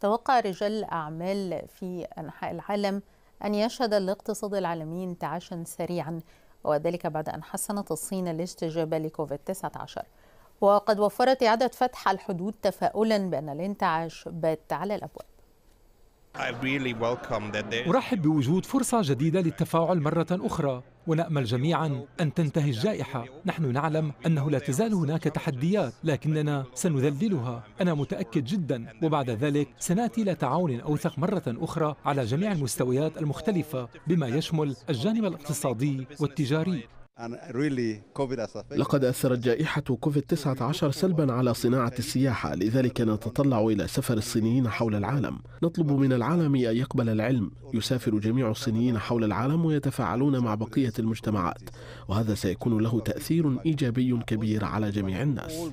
توقع رجال الأعمال في أنحاء العالم أن يشهد الاقتصاد العالمي انتعاشا سريعا وذلك بعد أن حسنت الصين الاستجابة لكوفيد 19 وقد وفرت إعادة فتح الحدود تفاؤلا بأن الانتعاش بات على الأبواب أرحب بوجود فرصة جديدة للتفاعل مرة أخرى ونأمل جميعا أن تنتهي الجائحة نحن نعلم أنه لا تزال هناك تحديات لكننا سنذللها أنا متأكد جدا وبعد ذلك سنأتي إلى تعاون أوثق مرة أخرى على جميع المستويات المختلفة بما يشمل الجانب الاقتصادي والتجاري لقد أثرت جائحة كوفيد 19 سلبا على صناعة السياحة لذلك نتطلع إلى سفر الصينيين حول العالم نطلب من العالم أن يقبل العلم يسافر جميع الصينيين حول العالم ويتفاعلون مع بقية المجتمعات وهذا سيكون له تأثير إيجابي كبير على جميع الناس